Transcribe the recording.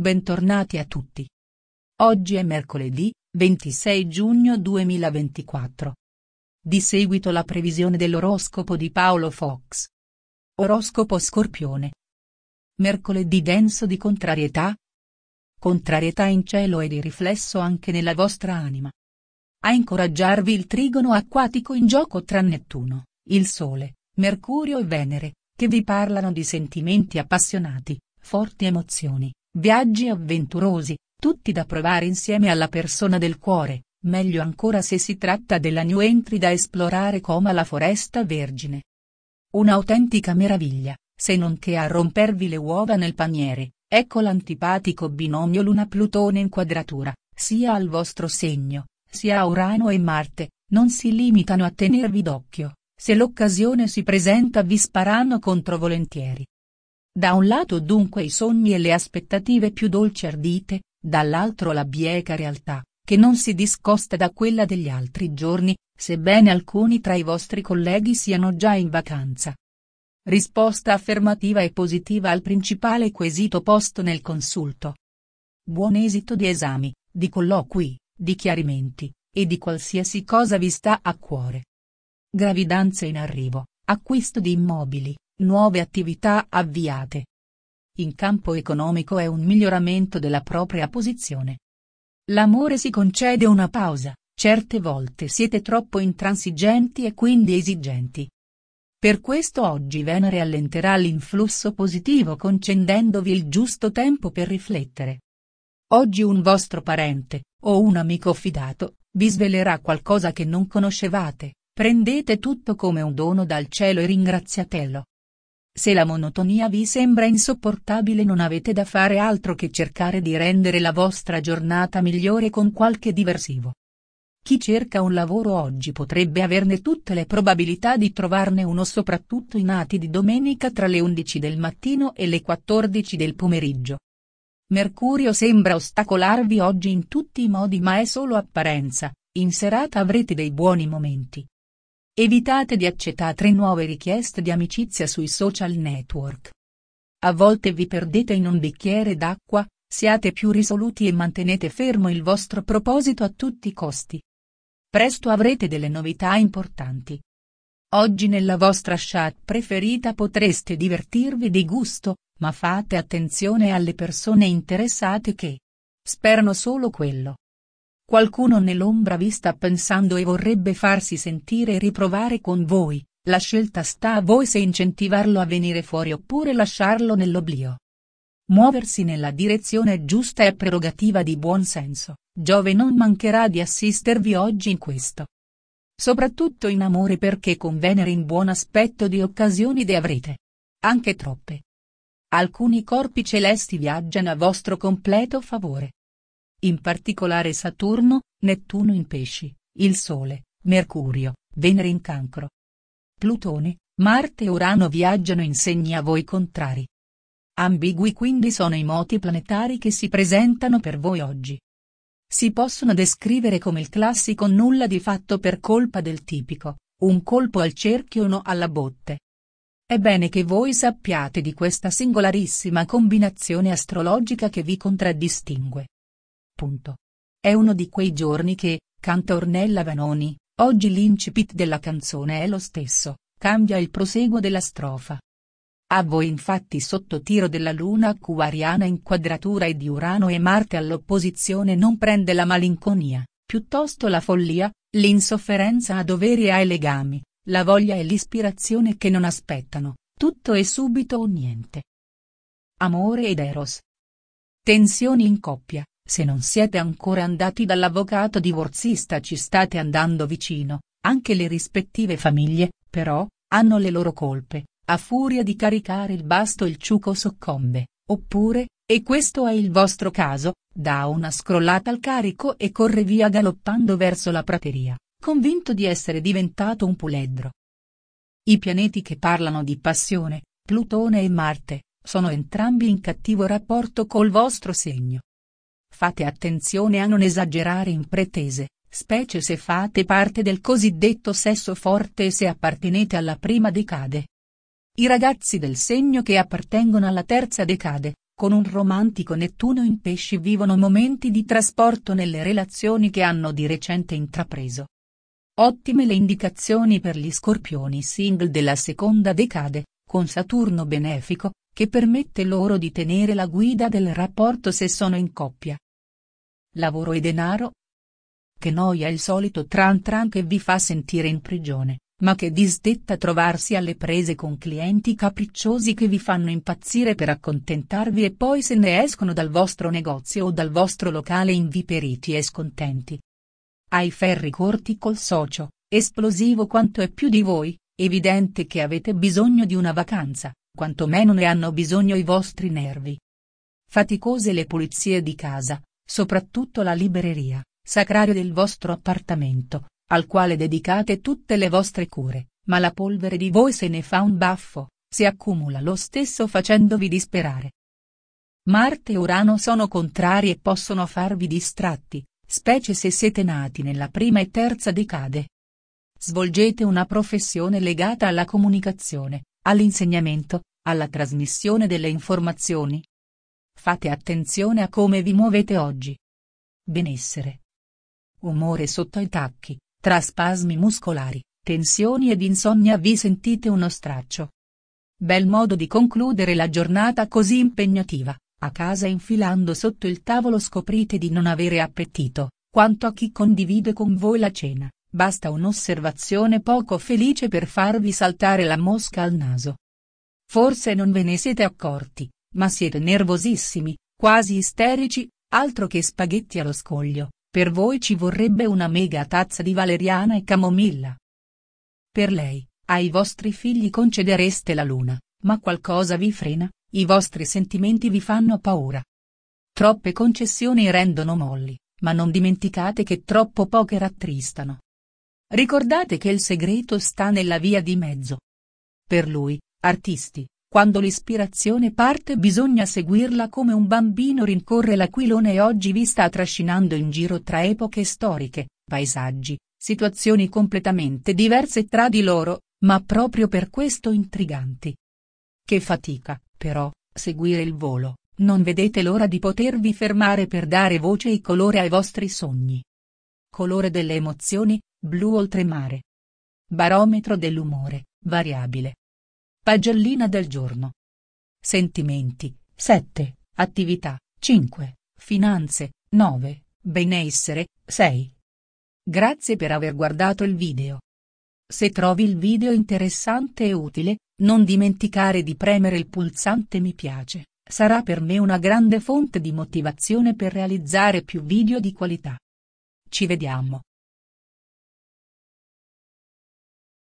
Bentornati a tutti. Oggi è mercoledì, 26 giugno 2024. Di seguito la previsione dell'oroscopo di Paolo Fox. Oroscopo Scorpione. Mercoledì denso di contrarietà. Contrarietà in cielo e di riflesso anche nella vostra anima. A incoraggiarvi il trigono acquatico in gioco tra Nettuno, il Sole, Mercurio e Venere, che vi parlano di sentimenti appassionati, forti emozioni Viaggi avventurosi, tutti da provare insieme alla persona del cuore, meglio ancora se si tratta della new entry da esplorare come la foresta vergine. Un'autentica meraviglia, se non che a rompervi le uova nel paniere, ecco l'antipatico binomio Luna-Plutone in quadratura, sia al vostro segno, sia a Urano e Marte, non si limitano a tenervi d'occhio, se l'occasione si presenta vi sparano contro volentieri. Da un lato dunque i sogni e le aspettative più dolci ardite, dall'altro la bieca realtà, che non si discosta da quella degli altri giorni, sebbene alcuni tra i vostri colleghi siano già in vacanza. Risposta affermativa e positiva al principale quesito posto nel consulto. Buon esito di esami, di colloqui, di chiarimenti, e di qualsiasi cosa vi sta a cuore. Gravidanze in arrivo, acquisto di immobili, nuove attività avviate. In campo economico è un miglioramento della propria posizione. L'amore si concede una pausa, certe volte siete troppo intransigenti e quindi esigenti. Per questo oggi Venere allenterà l'influsso positivo concedendovi il giusto tempo per riflettere. Oggi un vostro parente, o un amico fidato, vi svelerà qualcosa che non conoscevate, prendete tutto come un dono dal cielo e ringraziatelo. Se la monotonia vi sembra insopportabile non avete da fare altro che cercare di rendere la vostra giornata migliore con qualche diversivo. Chi cerca un lavoro oggi potrebbe averne tutte le probabilità di trovarne uno soprattutto i nati di domenica tra le 11 del mattino e le 14 del pomeriggio. Mercurio sembra ostacolarvi oggi in tutti i modi ma è solo apparenza, in serata avrete dei buoni momenti, Evitate di accettare nuove richieste di amicizia sui social network. A volte vi perdete in un bicchiere d'acqua, siate più risoluti e mantenete fermo il vostro proposito a tutti i costi. Presto avrete delle novità importanti. Oggi nella vostra chat preferita potreste divertirvi di gusto, ma fate attenzione alle persone interessate che sperano solo quello. Qualcuno nell'ombra vi sta pensando e vorrebbe farsi sentire e riprovare con voi, la scelta sta a voi se incentivarlo a venire fuori oppure lasciarlo nell'oblio. Muoversi nella direzione giusta è prerogativa di buon senso, Giove non mancherà di assistervi oggi in questo. Soprattutto in amore perché con Venere in buon aspetto di occasioni ne avrete. Anche troppe. Alcuni corpi celesti viaggiano a vostro completo favore in particolare Saturno, Nettuno in pesci, il Sole, Mercurio, Venere in cancro. Plutone, Marte e Urano viaggiano in segni a voi contrari. Ambigui quindi sono i moti planetari che si presentano per voi oggi. Si possono descrivere come il classico nulla di fatto per colpa del tipico, un colpo al cerchio no alla botte. È bene che voi sappiate di questa singolarissima combinazione astrologica che vi contraddistingue appunto. È uno di quei giorni che, canta Ornella Vanoni, oggi l'incipit della canzone è lo stesso, cambia il proseguo della strofa. A voi infatti sotto tiro della luna acquariana inquadratura e di Urano e Marte all'opposizione non prende la malinconia, piuttosto la follia, l'insofferenza a doveri e ai legami, la voglia e l'ispirazione che non aspettano, tutto è subito o niente. Amore ed Eros. Tensioni in coppia, se non siete ancora andati dall'avvocato divorzista ci state andando vicino, anche le rispettive famiglie, però, hanno le loro colpe, a furia di caricare il basto il ciuco soccombe, oppure, e questo è il vostro caso, dà una scrollata al carico e corre via galoppando verso la prateria, convinto di essere diventato un puledro. I pianeti che parlano di passione, Plutone e Marte, sono entrambi in cattivo rapporto col vostro segno. Fate attenzione a non esagerare in pretese, specie se fate parte del cosiddetto sesso forte e se appartenete alla prima decade. I ragazzi del segno che appartengono alla terza decade, con un romantico Nettuno in pesci vivono momenti di trasporto nelle relazioni che hanno di recente intrapreso. Ottime le indicazioni per gli scorpioni single della seconda decade, con Saturno benefico, che permette loro di tenere la guida del rapporto se sono in coppia. Lavoro e denaro? Che noia il solito tran tran che vi fa sentire in prigione, ma che disdetta trovarsi alle prese con clienti capricciosi che vi fanno impazzire per accontentarvi e poi se ne escono dal vostro negozio o dal vostro locale inviperiti e scontenti. Ai ferri corti col socio, esplosivo quanto è più di voi, evidente che avete bisogno di una vacanza quanto meno ne hanno bisogno i vostri nervi. Faticose le pulizie di casa, soprattutto la libreria, sacrario del vostro appartamento, al quale dedicate tutte le vostre cure, ma la polvere di voi se ne fa un baffo, si accumula lo stesso facendovi disperare. Marte e Urano sono contrari e possono farvi distratti, specie se siete nati nella prima e terza decade. Svolgete una professione legata alla comunicazione, all'insegnamento, alla trasmissione delle informazioni. Fate attenzione a come vi muovete oggi. Benessere. Umore sotto i tacchi, tra spasmi muscolari, tensioni ed insonnia vi sentite uno straccio. Bel modo di concludere la giornata così impegnativa, a casa infilando sotto il tavolo scoprite di non avere appetito, quanto a chi condivide con voi la cena. Basta un'osservazione poco felice per farvi saltare la mosca al naso. Forse non ve ne siete accorti, ma siete nervosissimi, quasi isterici, altro che spaghetti allo scoglio, per voi ci vorrebbe una mega tazza di valeriana e camomilla. Per lei, ai vostri figli concedereste la luna, ma qualcosa vi frena, i vostri sentimenti vi fanno paura. Troppe concessioni rendono molli, ma non dimenticate che troppo poche rattristano. Ricordate che il segreto sta nella via di mezzo. Per lui, artisti, quando l'ispirazione parte bisogna seguirla come un bambino rincorre l'aquilone e oggi vi sta trascinando in giro tra epoche storiche, paesaggi, situazioni completamente diverse tra di loro, ma proprio per questo intriganti. Che fatica, però, seguire il volo, non vedete l'ora di potervi fermare per dare voce e colore ai vostri sogni. Colore delle emozioni, blu oltremare. Barometro dell'umore, variabile. Pagellina del giorno. Sentimenti, 7, attività, 5, finanze, 9, benessere, 6. Grazie per aver guardato il video. Se trovi il video interessante e utile, non dimenticare di premere il pulsante mi piace, sarà per me una grande fonte di motivazione per realizzare più video di qualità. Ci vediamo.